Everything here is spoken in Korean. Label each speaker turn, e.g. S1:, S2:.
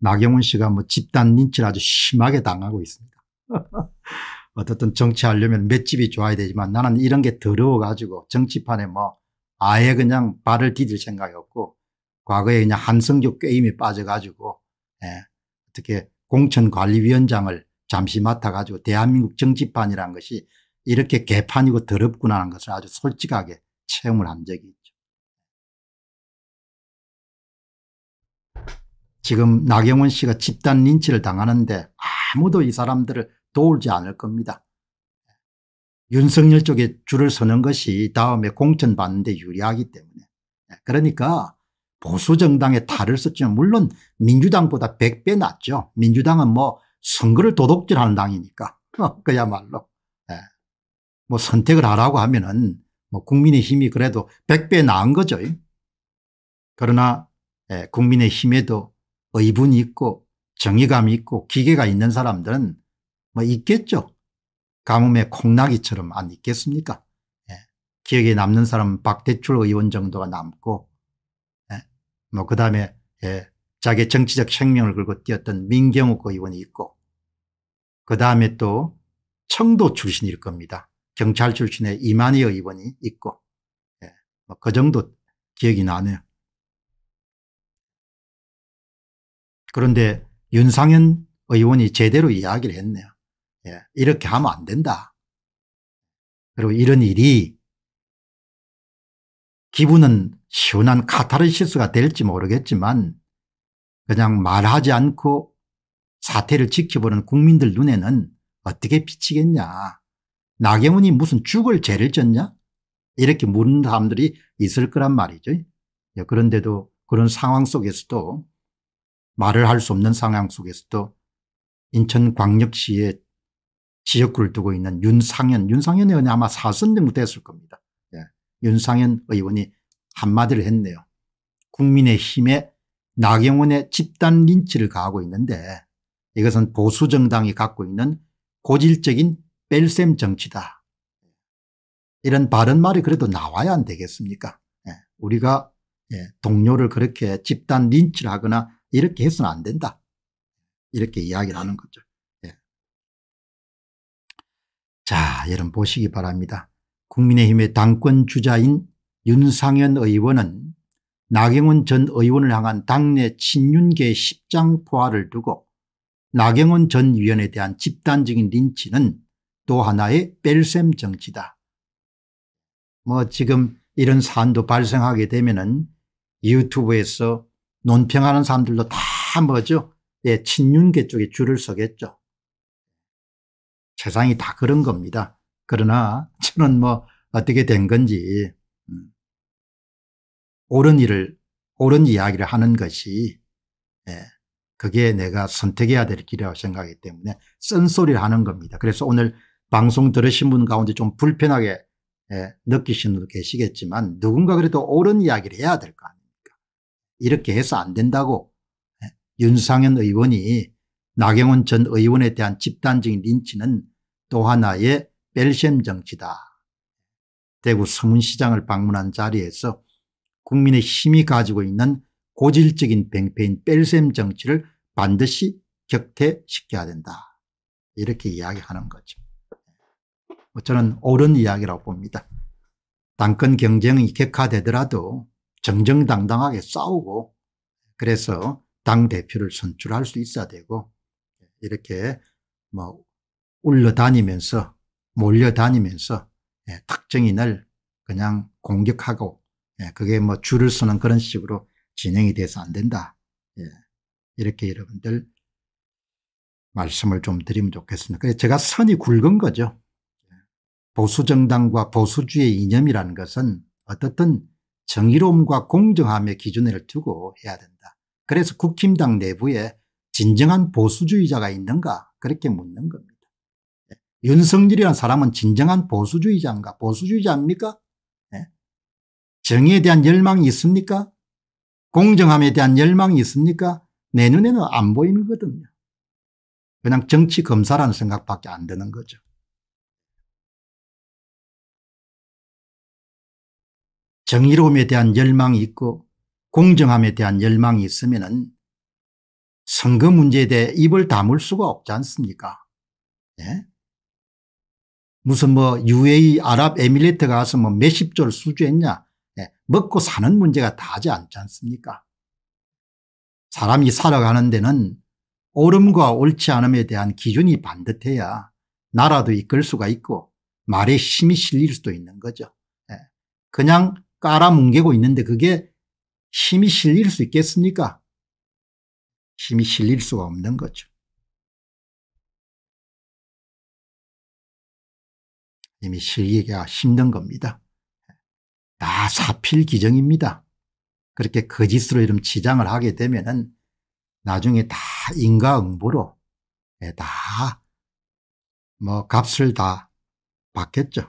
S1: 나경원 씨가 뭐 집단 린치를 아주 심하게 당하고 있습니다. 어떻든 정치하려면 맷집이 좋아야 되지만 나는 이런 게 더러워가지고 정치판에 뭐 아예 그냥 발을 디딜 생각이 없고 과거에 그냥 한성조 게임에 빠져가지고 예, 어떻게 공천관리위원장을 잠시 맡아가지고 대한민국 정치판이라는 것이 이렇게 개판이고 더럽구나 하는 것을 아주 솔직하게 체험을 한 적이 지금 나경원 씨가 집단 린치를 당하는데 아무도 이 사람들을 도울지 않을 겁니다. 윤석열 쪽에 줄을 서는 것이 다음에 공천 받는데 유리하기 때문에 예, 그러니까 보수정당의 탈을 썼지만 물론 민주당보다 100배 낫죠. 민주당은 뭐 선거를 도둑질하는 당이니까 어, 그야말로 예, 뭐 선택을 하라고 하면은 뭐 국민의힘이 그래도 100배 나은 거죠. 그러나 예, 국민의힘에도 의분이 뭐 있고 정의감이 있고 기계가 있는 사람들은 뭐 있겠죠. 가뭄에 콩나기처럼 안 있겠습니까? 예. 기억에 남는 사람은 박대출 의원 정도가 남고 예. 뭐 그다음에 예. 자기 정치적 생명을 걸고 뛰었던 민경욱 의원이 있고 그다음에 또 청도 출신일 겁니다. 경찰 출신의 이만희 의원이 있고 예. 뭐 그 정도 기억이 나네요. 그런데 윤상현 의원이 제대로 이야기를 했네요. 예, 이렇게 하면 안 된다. 그리고 이런 일이 기분은 시원한 카타르시스가 될지 모르겠지만 그냥 말하지 않고 사태를 지켜보는 국민들 눈에는 어떻게 비치겠냐. 나경원이 무슨 죽을 죄를 졌냐? 이렇게 묻는 사람들이 있을 거란 말이죠. 예, 그런데도 그런 상황 속에서도 말을 할 수 없는 상황 속에서도 인천광역시에 지역구를 두고 있는 윤상현, 윤상현 의원이 아마 사선 정도 됐을 겁니다. 예. 윤상현 의원이 한마디를 했네요. 국민의힘에 나경원의 집단 린치를 가하고 있는데 이것은 보수 정당이 갖고 있는 고질적인 뺄셈 정치다. 이런 바른 말이 그래도 나와야 안 되겠습니까? 예. 우리가 예. 동료를 그렇게 집단 린치를 하거나 이렇게 해서는 안 된다. 이렇게 이야기를 하는 거죠. 예. 자 여러분 보시기 바랍니다. 국민의힘의 당권 주자인 윤상현 의원은 나경원 전 의원을 향한 당내 친윤계 십장 포화를 두고 나경원 전 위원에 대한 집단적인 린치는 또 하나의 뺄셈 정치다. 뭐 지금 이런 사안도 발생하게 되면 은 유튜브에서 논평하는 사람들도 다 뭐죠? 예, 친윤계 쪽에 줄을 서겠죠. 세상이 다 그런 겁니다. 그러나 저는 뭐 어떻게 된 건지 음, 옳은 일을 옳은 이야기를 하는 것이 예, 그게 내가 선택해야 될 길이라고 생각하기 때문에 쓴소리를 하는 겁니다. 그래서 오늘 방송 들으신 분 가운데 좀 불편하게 예, 느끼시는 분 계시겠지만 누군가 그래도 옳은 이야기를 해야 될거 아니에요. 이렇게 해서 안 된다고 예? 윤상현 의원이 나경원 전 의원에 대한 집단적인 린치는 또 하나의 벨셈 정치다. 대구 서문시장을 방문한 자리에서 국민의 힘이 가지고 있는 고질적인 뱅패인 벨셈 정치를 반드시 격퇴시켜야 된다. 이렇게 이야기하는 거죠. 뭐 저는 옳은 이야기라고 봅니다. 당권 경쟁이 격화되더라도 정정당당하게 싸우고 그래서 당 대표를 선출할 수 있어야 되고 이렇게 뭐 울려다니면서 몰려다니면서 특정인을 예, 그냥 공격하고 예, 그게 뭐 줄을 서는 그런 식으로 진행이 돼서 안 된다. 예, 이렇게 여러분들 말씀을 좀 드리면 좋겠습니다. 제가 선이 굵은 거죠. 보수정당과 보수주의 이념이라는 것은 어떻든 정의로움과 공정함의 기준을 두고 해야 된다. 그래서 국힘당 내부에 진정한 보수주의자가 있는가 그렇게 묻는 겁니다. 예. 윤석열이라는 사람은 진정한 보수주의자인가 보수주의자입니까? 네. 예. 정의에 대한 열망이 있습니까? 공정함에 대한 열망이 있습니까? 내 눈에는 안 보이는 거거든요. 그냥 정치 검사라는 생각밖에 안 드는 거죠. 정의로움에 대한 열망이 있고 공정함에 대한 열망이 있으면 선거 문제에 대해 입을 다물 수가 없지 않습니까? 예? 무슨 뭐 UAE 아랍에미레트 가서 뭐 몇십 조를 수주했냐. 예. 먹고 사는 문제가 다 하지 않지 않습니까? 사람이 살아가는 데는 옳음과 옳지 않음에 대한 기준이 반듯해야 나라도 이끌 수가 있고 말에 힘이 실릴 수도 있는 거죠. 예. 그냥 깔아뭉개고 있는데 그게 힘이 실릴 수 있겠습니까? 힘이 실릴 수가 없는 거죠. 이미 실기가 힘든 겁니다. 다 사필기정입니다. 그렇게 거짓으로 이런 지장을 하게 되면 은 나중에 다 인과응보로 예, 다뭐 값을 다 받겠죠.